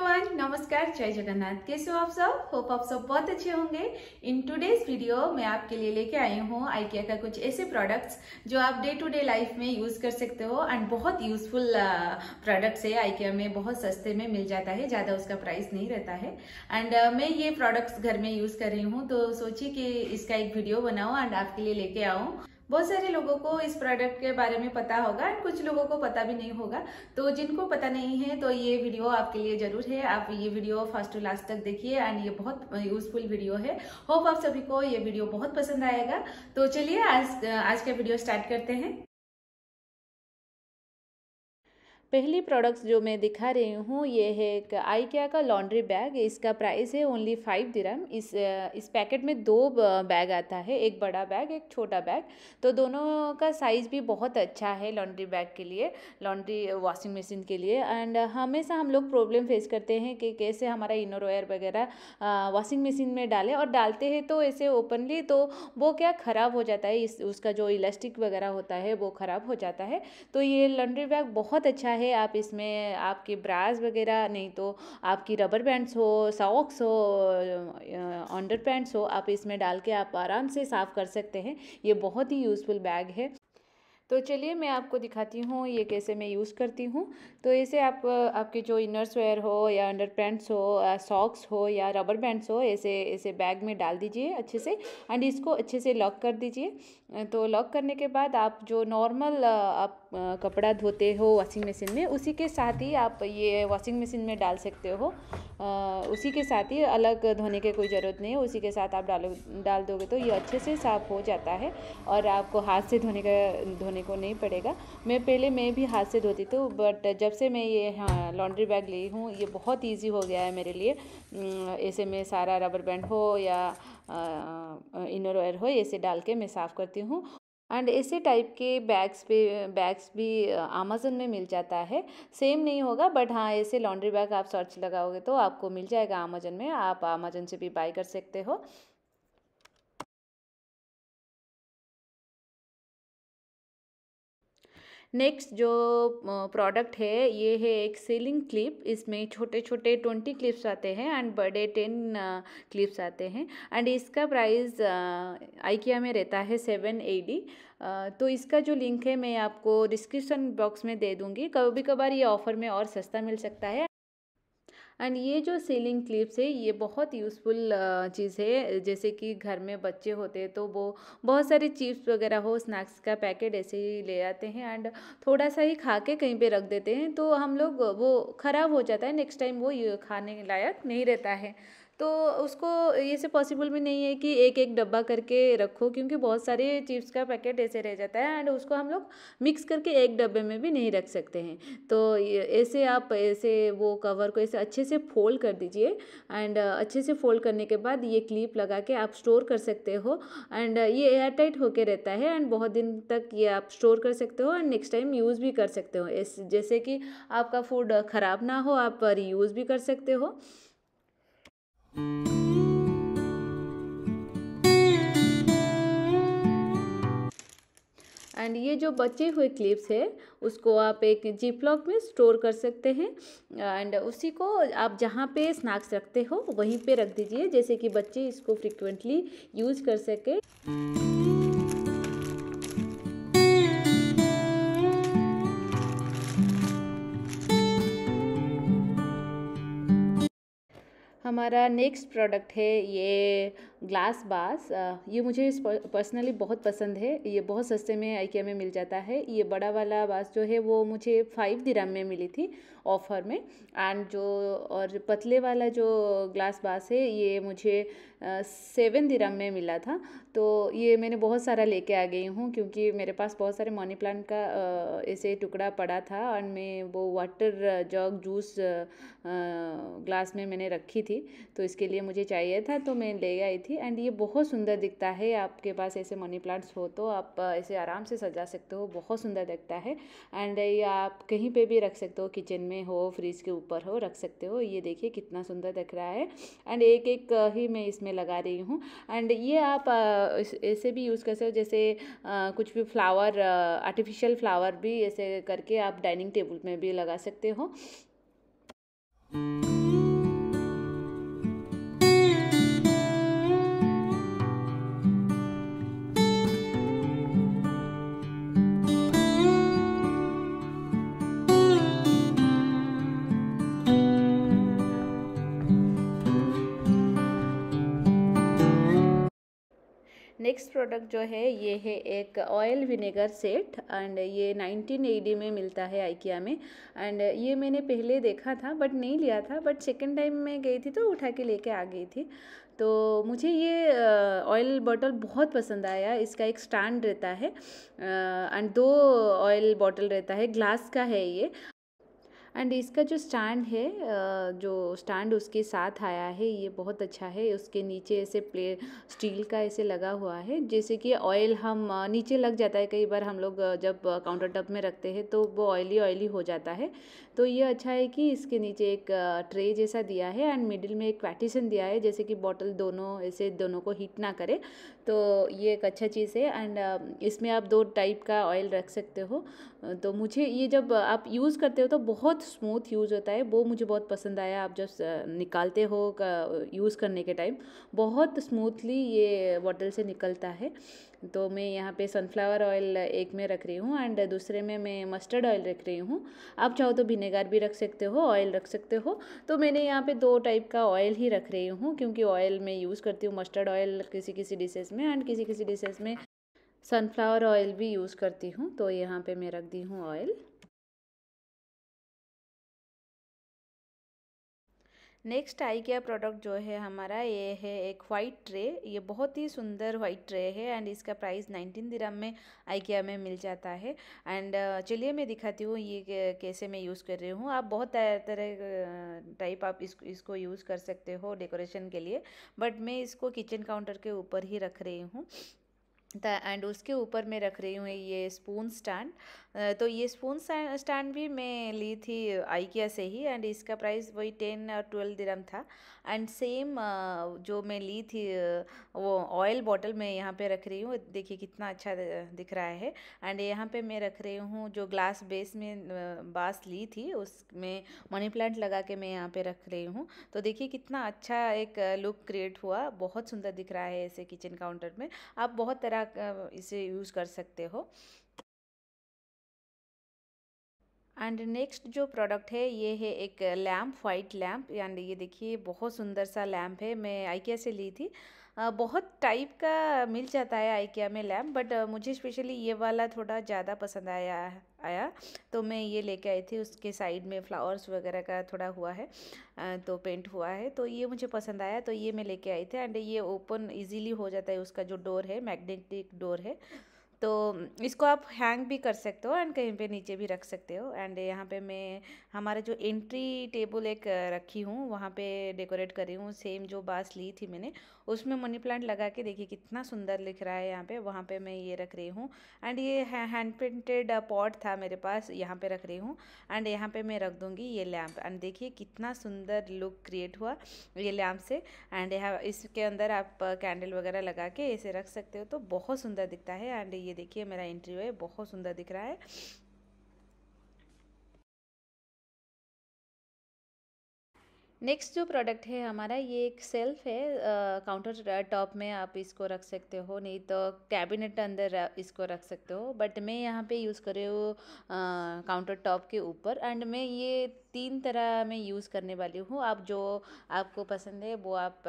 everyone नमस्कार जय जगन्नाथ कैसे हो आप सब होप आप सब बहुत अच्छे होंगे इन टूडेज वीडियो मैं आपके लिए लेके आई हूँ आइकिया का कुछ ऐसे प्रोडक्ट्स जो आप डे टू डे लाइफ में यूज कर सकते हो एंड बहुत यूजफुल प्रोडक्ट्स है आइकिया में बहुत सस्ते में मिल जाता है ज्यादा उसका प्राइस नहीं रहता है एंड uh, मैं ये प्रोडक्ट्स घर में यूज कर रही हूँ तो सोची कि इसका एक वीडियो बनाओ एंड आपके लिए लेके आऊँ बहुत सारे लोगों को इस प्रोडक्ट के बारे में पता होगा एंड कुछ लोगों को पता भी नहीं होगा तो जिनको पता नहीं है तो ये वीडियो आपके लिए जरूर है आप ये वीडियो फर्स्ट टू लास्ट तक देखिए एंड ये बहुत यूजफुल वीडियो है होप आप सभी को ये वीडियो बहुत पसंद आएगा तो चलिए आज आज का वीडियो स्टार्ट करते हैं पहली प्रोडक्ट्स जो मैं दिखा रही हूँ ये है एक आई क्या का लॉन्ड्री बैग इसका प्राइस है ओनली फाइव दिरम इस इस पैकेट में दो बैग आता है एक बड़ा बैग एक छोटा बैग तो दोनों का साइज़ भी बहुत अच्छा है लॉन्ड्री बैग के लिए लॉन्ड्री वॉशिंग मशीन के लिए एंड हमेशा हम लोग प्रॉब्लम फेस करते हैं कि कैसे हमारा इनर वगैरह वॉशिंग मशीन में डालें और डालते हैं तो ऐसे ओपनली तो वो क्या ख़राब हो जाता है इस उसका जो इलास्टिक वगैरह होता है वो ख़राब हो जाता है तो ये लॉन्ड्री बैग बहुत अच्छा है है आप इसमें आपके ब्रास वगैरह नहीं तो आपकी रबर बैंड्स हो सॉक्स हो अंडर पैंट्स हो आप इसमें डाल के आप आराम से साफ़ कर सकते हैं ये बहुत ही यूज़फुल बैग है तो चलिए मैं आपको दिखाती हूँ ये कैसे मैं यूज़ करती हूँ तो ऐसे आप आपके जो इनर्स वेयर हो या अंडर पैंट्स हो सॉक्स हो या रबर बैंड्स हो ऐसे ऐसे बैग में डाल दीजिए अच्छे से एंड इसको अच्छे से लॉक कर दीजिए तो लॉक करने के बाद आप जो नॉर्मल आप कपड़ा धोते हो वॉशिंग मशीन में उसी के साथ ही आप ये वॉशिंग मशीन में डाल सकते हो उसी के साथ ही अलग धोने की कोई ज़रूरत नहीं है उसी के साथ आप डालो डाल दोगे तो ये अच्छे से साफ़ हो जाता है और आपको हाथ से धोने का धोने करने को नहीं पड़ेगा मैं पहले मैं भी हाथ से धोती थी बट जब से मैं ये हाँ लॉन्ड्री बैग ली हूँ ये बहुत ईजी हो गया है मेरे लिए ऐसे में सारा रबर बैंड हो या इनर वेयर हो ऐसे डाल के मैं साफ़ करती हूँ एंड ऐसे टाइप के बैग्स पे बैग्स भी अमेजोन में मिल जाता है सेम नहीं होगा बट हाँ ऐसे लॉन्ड्री बैग आप सर्च लगाओगे तो आपको मिल जाएगा अमेजोन में आप अमेजोन से भी बाई कर सकते हो नेक्स्ट जो प्रोडक्ट है ये है एक सीलिंग क्लिप इसमें छोटे छोटे ट्वेंटी क्लिप्स आते हैं एंड बड़े टेन क्लिप्स आते हैं एंड इसका प्राइस आइकिया में रहता है सेवन एडी तो इसका जो लिंक है मैं आपको डिस्क्रिप्शन बॉक्स में दे दूँगी कभी कभार ये ऑफ़र में और सस्ता मिल सकता है एंड ये जो सीलिंग क्लिप्स है ये बहुत यूज़फुल uh, चीज़ है जैसे कि घर में बच्चे होते हैं तो वो बहुत सारे चिप्स वगैरह हो स्नैक्स का पैकेट ऐसे ही ले आते हैं एंड थोड़ा सा ही खा के कहीं पे रख देते हैं तो हम लोग वो ख़राब हो जाता है नेक्स्ट टाइम वो खाने लायक नहीं रहता है तो उसको ये से पॉसिबल भी नहीं है कि एक एक डब्बा करके रखो क्योंकि बहुत सारे चिप्स का पैकेट ऐसे रह जाता है एंड उसको हम लोग मिक्स करके एक डब्बे में भी नहीं रख सकते हैं तो ऐसे आप ऐसे वो कवर को ऐसे अच्छे से फोल्ड कर दीजिए एंड अच्छे से फोल्ड करने के बाद ये क्लिप लगा के आप स्टोर कर सकते हो एंड ये एयर टाइट होके रहता है एंड बहुत दिन तक ये आप स्टोर कर सकते हो एंड नेक्स्ट टाइम यूज़ भी कर सकते हो जैसे कि आपका फूड ख़राब ना हो आप रीयूज़ भी कर सकते हो एंड ये जो बचे हुए क्लिप्स है उसको आप एक लॉक में स्टोर कर सकते हैं एंड उसी को आप जहाँ पे स्नैक्स रखते हो वहीं पे रख दीजिए जैसे कि बच्चे इसको फ्रिक्वेंटली यूज कर सके हमारा नेक्स्ट प्रोडक्ट है ये ग्लास बास ये मुझे पर्सनली बहुत पसंद है ये बहुत सस्ते में आइकिया में मिल जाता है ये बड़ा वाला बास जो है वो मुझे फाइव दिराम में मिली थी ऑफर में एंड जो और पतले वाला जो ग्लास बास है ये मुझे सेवन दिराम में मिला था तो ये मैंने बहुत सारा लेके आ गई हूँ क्योंकि मेरे पास बहुत सारे मनी प्लांट का ऐसे टुकड़ा पड़ा था और मैं वो वाटर जग जूस ग्लास में मैंने रखी थी तो इसके लिए मुझे चाहिए था तो मैं ले आई थी थी एंड ये बहुत सुंदर दिखता है आपके पास ऐसे मनी प्लांट्स हो तो आप ऐसे आराम से सजा सकते हो बहुत सुंदर दिखता है एंड ये आप कहीं पे भी रख सकते हो किचन में हो फ्रिज के ऊपर हो रख सकते हो ये देखिए कितना सुंदर दिख रहा है एंड एक एक ही मैं इसमें लगा रही हूँ एंड ये आप ऐसे भी यूज़ कर सकते हो जैसे कुछ भी फ्लावर आर्टिफिशियल फ्लावर भी ऐसे करके आप डाइनिंग टेबल में भी लगा सकते हो नेक्स्ट प्रोडक्ट जो है ये है एक ऑयल विनेगर सेट एंड ये 1980 में मिलता है आइकिया में एंड ये मैंने पहले देखा था बट नहीं लिया था बट सेकेंड टाइम मैं गई थी तो उठा के लेके आ गई थी तो मुझे ये ऑयल बॉटल बहुत पसंद आया इसका एक स्टैंड रहता है एंड दो ऑयल बॉटल रहता है ग्लास का है ये एंड इसका जो स्टैंड है जो स्टैंड उसके साथ आया है ये बहुत अच्छा है उसके नीचे ऐसे प्ले स्टील का ऐसे लगा हुआ है जैसे कि ऑयल हम नीचे लग जाता है कई बार हम लोग जब काउंटर टॉप में रखते हैं तो वो ऑयली ऑयली हो जाता है तो ये अच्छा है कि इसके नीचे एक ट्रे जैसा दिया है एंड मिडिल में एक पैटिसन दिया है जैसे कि बॉटल दोनों ऐसे दोनों को हीट ना करे तो ये एक अच्छा चीज़ है एंड इसमें आप दो टाइप का ऑयल रख सकते हो तो मुझे ये जब आप यूज़ करते हो तो बहुत स्मूथ यूज़ होता है वो मुझे बहुत पसंद आया आप जब निकालते हो यूज़ करने के टाइम बहुत स्मूथली ये बॉटल से निकलता है तो मैं यहाँ पे सनफ्लावर ऑयल एक में रख रही हूँ एंड दूसरे में मैं मस्टर्ड ऑयल रख रही हूँ आप चाहो तो विनेगार भी रख सकते हो ऑयल रख सकते हो तो मैंने यहाँ पे दो टाइप का ऑयल ही रख रही हूँ क्योंकि ऑयल मैं यूज़ करती हूँ मस्टर्ड ऑयल किसी किसी डिशेज़ में एंड किसी किसी डिशेज़ में सनफ्लावर ऑयल भी यूज़ करती हूँ तो यहाँ पर मैं रख दी हूँ ऑयल नेक्स्ट आई क्या प्रोडक्ट जो है हमारा ये है एक वाइट ट्रे ये बहुत ही सुंदर वाइट ट्रे है एंड इसका प्राइस नाइनटीन दिराम में आई क्या में मिल जाता है एंड चलिए मैं दिखाती हूँ ये कैसे मैं यूज़ कर रही हूँ आप बहुत तरह टाइप आप इस, इसको यूज़ कर सकते हो डेकोरेशन के लिए बट मैं इसको किचन काउंटर के ऊपर ही रख रही हूँ एंड उसके ऊपर मैं रख रही हूँ ये स्पून स्टैंड तो ये स्पून स्टैंड भी मैं ली थी आइकिया से ही एंड इसका प्राइस वही टेन और ट्वेल्व दिरम था एंड सेम जो मैं ली थी वो ऑयल बॉटल मैं यहाँ पे रख रही हूँ देखिए कितना अच्छा दिख रहा है एंड यहाँ पे मैं रख रही हूँ जो ग्लास बेस में बास ली थी उसमें मनी प्लांट लगा के मैं यहाँ पे रख रही हूँ तो देखिए कितना अच्छा एक लुक क्रिएट हुआ बहुत सुंदर दिख रहा है ऐसे किचन काउंटर में आप बहुत तरह इसे यूज़ कर सकते हो एंड नेक्स्ट जो प्रोडक्ट है ये है एक लैम्प वाइट लैम्प एंड ये देखिए बहुत सुंदर सा लैम्प है मैं आइकिया से ली थी बहुत टाइप का मिल जाता है आइकिया में लैम्प बट मुझे स्पेशली ये वाला थोड़ा ज़्यादा पसंद आया आया तो मैं ये लेके आई थी उसके साइड में फ्लावर्स वगैरह का थोड़ा हुआ है तो पेंट हुआ है तो ये मुझे पसंद आया तो ये मैं लेके आई थी एंड ये ओपन ईजीली हो जाता है उसका जो डोर है मैग्नेटिक डोर है तो इसको आप हैंग भी कर सकते हो एंड कहीं पे नीचे भी रख सकते हो एंड यहाँ पे मैं हमारा जो एंट्री टेबल एक रखी हूँ वहाँ पे डेकोरेट कर रही हूँ सेम जो बास ली थी मैंने उसमें मनी प्लांट लगा के देखिए कितना सुंदर लिख रहा है यहाँ पे वहाँ पे मैं ये रख रही हूँ एंड ये हैंड प्रिंटेड पॉट था मेरे पास यहाँ पे रख रही हूँ एंड यहाँ पे मैं रख दूँगी ये लैम्प एंड देखिए कितना सुंदर लुक क्रिएट हुआ ये लैम्प से एंड यहाँ इसके अंदर आप कैंडल वगैरह लगा के इसे रख सकते हो तो बहुत सुंदर दिखता है एंड ये ये देखिए मेरा इंटरव्यू है बहुत सुंदर दिख रहा है नेक्स्ट जो प्रोडक्ट है हमारा ये एक सेल्फ है काउंटर टॉप में आप इसको रख सकते हो नहीं तो कैबिनेट अंदर इसको रख सकते हो बट मैं यहाँ पे यूज़ कर रही हूँ काउंटर टॉप के ऊपर एंड मैं ये तीन तरह में यूज़ करने वाली हूँ आप जो आपको पसंद है वो आप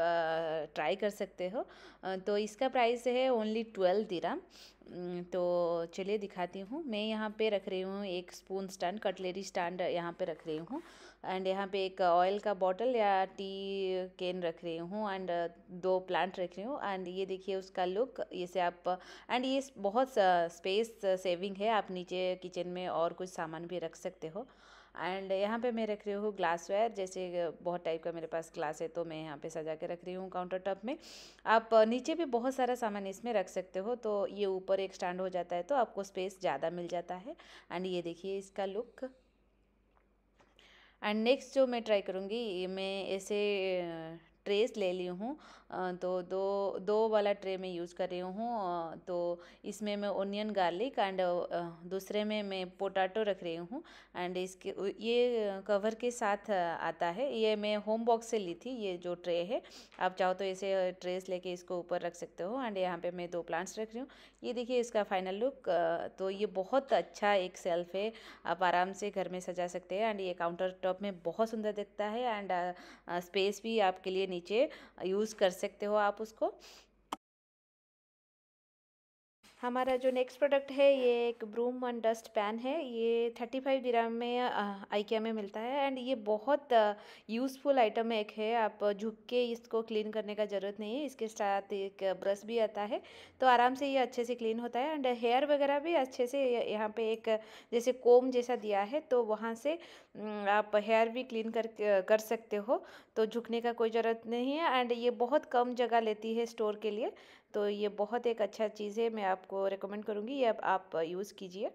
ट्राई कर सकते हो तो इसका प्राइस है ओनली ट्वेल्व दिरा तो चलिए दिखाती हूँ मैं यहाँ पे रख रही हूँ एक स्पून स्टैंड कटलेरी स्टैंड यहाँ पे रख रही हूँ एंड यहाँ पे एक ऑयल का बॉटल या टी केन रख रही हूँ एंड दो प्लांट रख रही हूँ एंड ये देखिए उसका लुक इसे आप एंड ये बहुत स्पेस सेविंग है आप नीचे किचन में और कुछ सामान भी रख सकते हो एंड यहाँ पे मैं रख रही हूँ ग्लासवेयर जैसे बहुत टाइप का मेरे पास ग्लास है तो मैं यहाँ पे सजा के रख रही हूँ काउंटर टॉप में आप नीचे भी बहुत सारा सामान इसमें रख सकते हो तो ये ऊपर एक स्टैंड हो जाता है तो आपको स्पेस ज़्यादा मिल जाता है एंड ये देखिए इसका लुक एंड नेक्स्ट जो मैं ट्राई करूँगी मैं ऐसे ट्रेस ले ली हूँ तो दो दो वाला ट्रे में यूज़ कर रही हूँ तो इसमें मैं ओनियन गार्लिक एंड दूसरे में मैं पोटाटो रख रही हूँ एंड इसके ये कवर के साथ आता है ये मैं होम बॉक्स से ली थी ये जो ट्रे है आप चाहो तो इसे ट्रेस लेके इसको ऊपर रख सकते हो एंड यहाँ पे मैं दो प्लांट्स रख रही हूँ ये देखिए इसका फाइनल लुक तो ये बहुत अच्छा एक सेल्फ है आप आराम से घर में सजा सकते हैं एंड ये काउंटर टॉप में बहुत सुंदर दिखता है एंड स्पेस भी आपके लिए नीचे यूज़ कर सकते हो आप उसको हमारा जो नेक्स्ट प्रोडक्ट है ये एक ब्रूम वन डस्ट पैन है ये थर्टी फाइव ग्राम में आइकिया में मिलता है एंड ये बहुत यूज़फुल आइटम एक है आप झुक के इसको क्लीन करने का ज़रूरत नहीं है इसके साथ एक ब्रश भी आता है तो आराम से ये अच्छे से क्लीन होता है एंड हेयर वगैरह भी अच्छे से यहाँ पे एक जैसे कोम जैसा दिया है तो वहाँ से आप हेयर भी क्लीन कर कर सकते हो तो झुकने का कोई ज़रूरत नहीं है एंड ये बहुत कम जगह लेती है स्टोर के लिए तो ये बहुत एक अच्छा चीज़ है मैं आपको रिकमेंड करूँगी ये आप, आप यूज़ कीजिए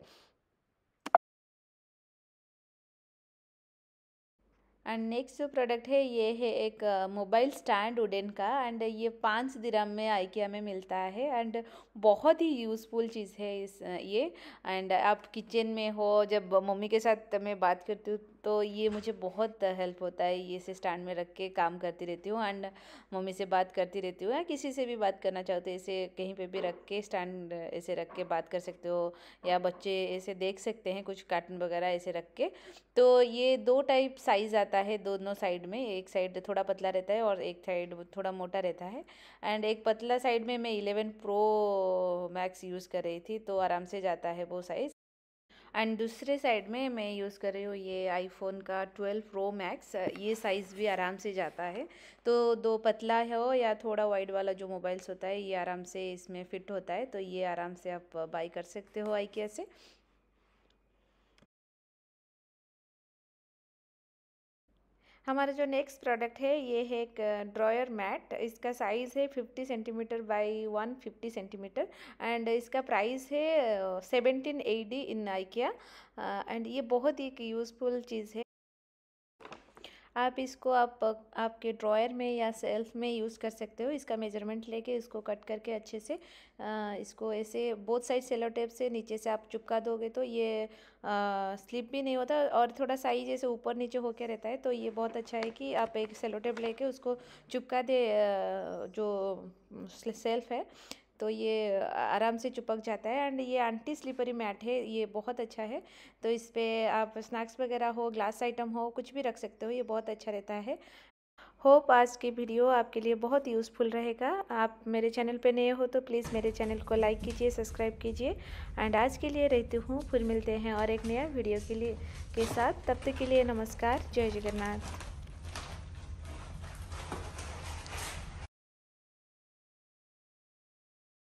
एंड नेक्स्ट जो प्रोडक्ट है ये है एक मोबाइल स्टैंड उडेन का एंड ये पाँच दिराम में आइकिया में मिलता है एंड बहुत ही यूज़फुल चीज़ है इस ये एंड आप किचन में हो जब मम्मी के साथ मैं बात करती हूँ तो ये मुझे बहुत हेल्प होता है ये इसे स्टैंड में रख के काम करती रहती हूँ एंड मम्मी से बात करती रहती हूँ या किसी से भी बात करना चाहते हो इसे कहीं पे भी रख के स्टैंड ऐसे रख के बात कर सकते हो या बच्चे ऐसे देख सकते हैं कुछ कार्टून वगैरह ऐसे रख के तो ये दो टाइप साइज़ आता है दोनों साइड में एक साइड थोड़ा पतला रहता है और एक साइड थोड़ा मोटा रहता है एंड एक पतला साइड में मैं इलेवन प्रो मैक्स यूज़ कर रही थी तो आराम से जाता है वो साइज़ एंड दूसरे साइड में मैं यूज़ कर रही हूँ ये आईफोन का 12 प्रो मैक्स ये साइज़ भी आराम से जाता है तो दो पतला हो या थोड़ा वाइड वाला जो मोबाइल्स होता है ये आराम से इसमें फिट होता है तो ये आराम से आप बाई कर सकते हो आई से हमारा जो नेक्स्ट प्रोडक्ट है ये है एक ड्रॉयर मैट इसका साइज़ है 50 सेंटीमीटर बाई 150 सेंटीमीटर एंड इसका प्राइस है seventeen AED in IKEA and ये बहुत ही एक यूज़फुल चीज़ है आप इसको आप आपके ड्रॉयर में या सेल्फ में यूज़ कर सकते हो इसका मेजरमेंट लेके इसको कट करके अच्छे से आ, इसको ऐसे बोथ साइड सेलो टेप से नीचे से आप चुपका दोगे तो ये स्लिप भी नहीं होता और थोड़ा साइज ऐसे ऊपर नीचे होके रहता है तो ये बहुत अच्छा है कि आप एक सेलो टेप लेके उसको चुपका दे जो सेल्फ है तो ये आराम से चुपक जाता है एंड ये एंटी स्लीपरी मैट है ये बहुत अच्छा है तो इस पर आप स्नैक्स वगैरह हो ग्लास आइटम हो कुछ भी रख सकते हो ये बहुत अच्छा रहता है होप आज की वीडियो आपके लिए बहुत यूज़फुल रहेगा आप मेरे चैनल पर नए हो तो प्लीज़ मेरे चैनल को लाइक कीजिए सब्सक्राइब कीजिए एंड आज के लिए रहती हूँ फिर मिलते हैं और एक नया वीडियो के लिए के साथ तब तक के लिए नमस्कार जय जगन्नाथ